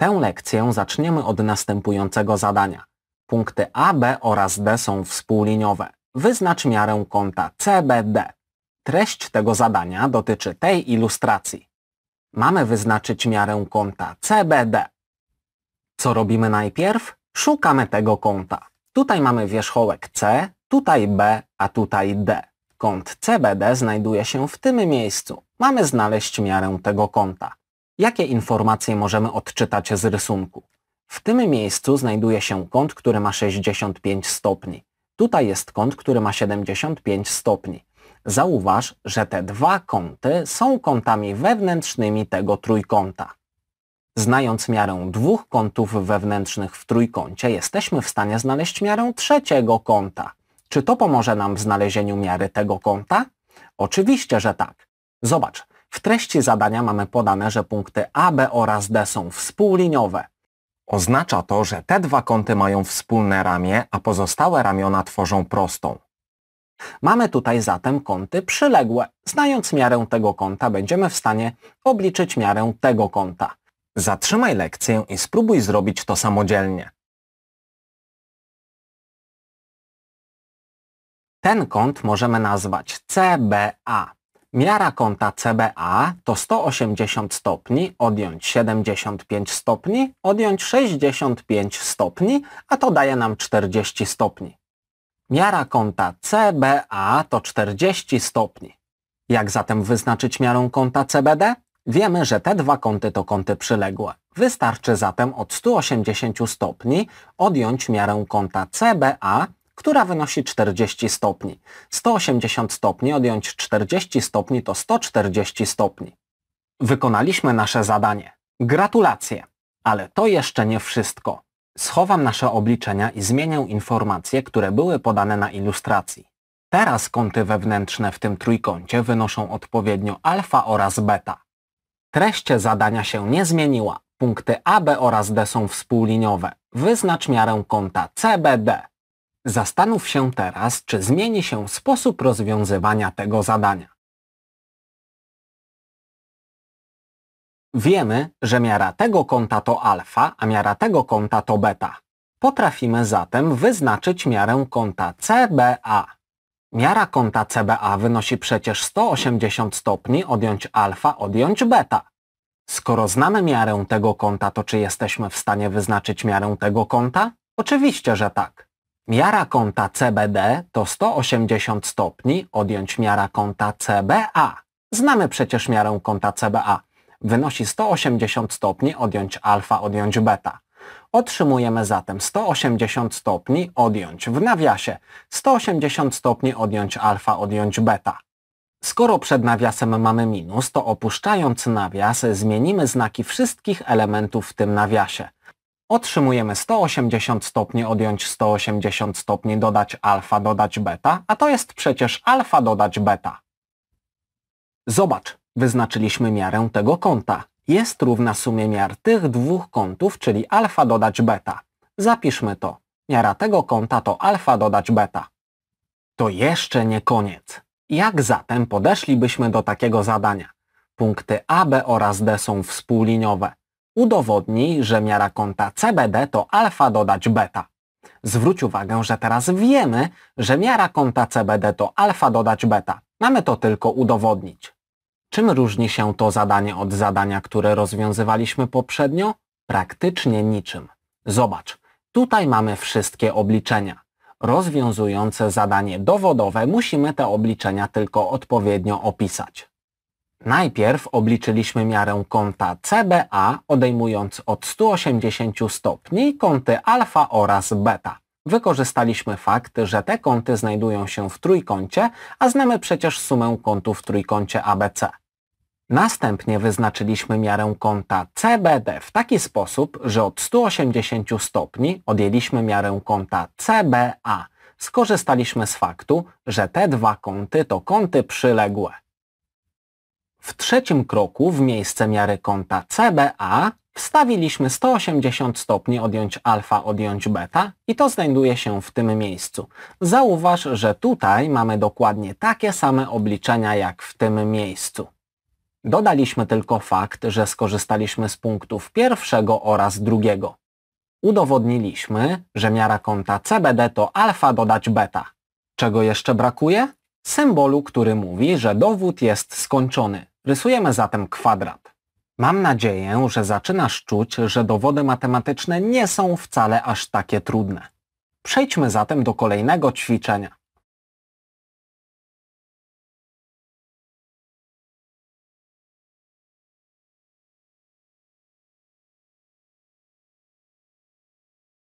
Tę lekcję zaczniemy od następującego zadania. Punkty A, B oraz D są współliniowe. Wyznacz miarę kąta CBD. Treść tego zadania dotyczy tej ilustracji. Mamy wyznaczyć miarę kąta CBD. Co robimy najpierw? Szukamy tego kąta. Tutaj mamy wierzchołek C, tutaj B, a tutaj D. Kąt CBD znajduje się w tym miejscu. Mamy znaleźć miarę tego kąta. Jakie informacje możemy odczytać z rysunku? W tym miejscu znajduje się kąt, który ma 65 stopni. Tutaj jest kąt, który ma 75 stopni. Zauważ, że te dwa kąty są kątami wewnętrznymi tego trójkąta. Znając miarę dwóch kątów wewnętrznych w trójkącie, jesteśmy w stanie znaleźć miarę trzeciego kąta. Czy to pomoże nam w znalezieniu miary tego kąta? Oczywiście, że tak. Zobacz, w treści zadania mamy podane, że punkty A, B oraz D są współliniowe. Oznacza to, że te dwa kąty mają wspólne ramię, a pozostałe ramiona tworzą prostą. Mamy tutaj zatem kąty przyległe. Znając miarę tego kąta będziemy w stanie obliczyć miarę tego kąta. Zatrzymaj lekcję i spróbuj zrobić to samodzielnie. Ten kąt możemy nazwać CBA. Miara kąta CBA to 180 stopni odjąć 75 stopni, odjąć 65 stopni, a to daje nam 40 stopni. Miara kąta CBA to 40 stopni. Jak zatem wyznaczyć miarę kąta CBD? Wiemy, że te dwa kąty to kąty przyległe. Wystarczy zatem od 180 stopni odjąć miarę kąta CBA która wynosi 40 stopni. 180 stopni odjąć 40 stopni to 140 stopni. Wykonaliśmy nasze zadanie. Gratulacje! Ale to jeszcze nie wszystko. Schowam nasze obliczenia i zmienię informacje, które były podane na ilustracji. Teraz kąty wewnętrzne w tym trójkącie wynoszą odpowiednio alfa oraz beta. Treść zadania się nie zmieniła. Punkty A, B oraz D są współliniowe. Wyznacz miarę kąta CBD. Zastanów się teraz, czy zmieni się sposób rozwiązywania tego zadania. Wiemy, że miara tego kąta to alfa, a miara tego kąta to beta. Potrafimy zatem wyznaczyć miarę kąta CBA. Miara kąta CBA wynosi przecież 180 stopni odjąć alfa odjąć beta. Skoro znamy miarę tego kąta, to czy jesteśmy w stanie wyznaczyć miarę tego kąta? Oczywiście, że tak. Miara kąta CBD to 180 stopni odjąć miara kąta CBA. Znamy przecież miarę kąta CBA. Wynosi 180 stopni odjąć alfa odjąć beta. Otrzymujemy zatem 180 stopni odjąć w nawiasie 180 stopni odjąć alfa odjąć beta. Skoro przed nawiasem mamy minus, to opuszczając nawias zmienimy znaki wszystkich elementów w tym nawiasie otrzymujemy 180 stopni, odjąć 180 stopni, dodać alfa, dodać beta, a to jest przecież alfa dodać beta. Zobacz, wyznaczyliśmy miarę tego kąta. Jest równa sumie miar tych dwóch kątów, czyli alfa dodać beta. Zapiszmy to. Miara tego kąta to alfa dodać beta. To jeszcze nie koniec. Jak zatem podeszlibyśmy do takiego zadania? Punkty A, B oraz D są współliniowe udowodni, że miara kąta CBD to alfa dodać beta. Zwróć uwagę, że teraz wiemy, że miara kąta CBD to alfa dodać beta. Mamy to tylko udowodnić. Czym różni się to zadanie od zadania, które rozwiązywaliśmy poprzednio? Praktycznie niczym. Zobacz, tutaj mamy wszystkie obliczenia. Rozwiązujące zadanie dowodowe musimy te obliczenia tylko odpowiednio opisać. Najpierw obliczyliśmy miarę kąta CBA odejmując od 180 stopni kąty alfa oraz beta. Wykorzystaliśmy fakt, że te kąty znajdują się w trójkącie, a znamy przecież sumę kątów w trójkącie ABC. Następnie wyznaczyliśmy miarę kąta CBD w taki sposób, że od 180 stopni odjęliśmy miarę kąta CBA. Skorzystaliśmy z faktu, że te dwa kąty to kąty przyległe. W trzecim kroku w miejsce miary kąta CBA wstawiliśmy 180 stopni odjąć alfa odjąć beta i to znajduje się w tym miejscu. Zauważ, że tutaj mamy dokładnie takie same obliczenia jak w tym miejscu. Dodaliśmy tylko fakt, że skorzystaliśmy z punktów pierwszego oraz drugiego. Udowodniliśmy, że miara kąta CBD to alfa dodać beta. Czego jeszcze brakuje? Symbolu, który mówi, że dowód jest skończony. Rysujemy zatem kwadrat. Mam nadzieję, że zaczynasz czuć, że dowody matematyczne nie są wcale aż takie trudne. Przejdźmy zatem do kolejnego ćwiczenia.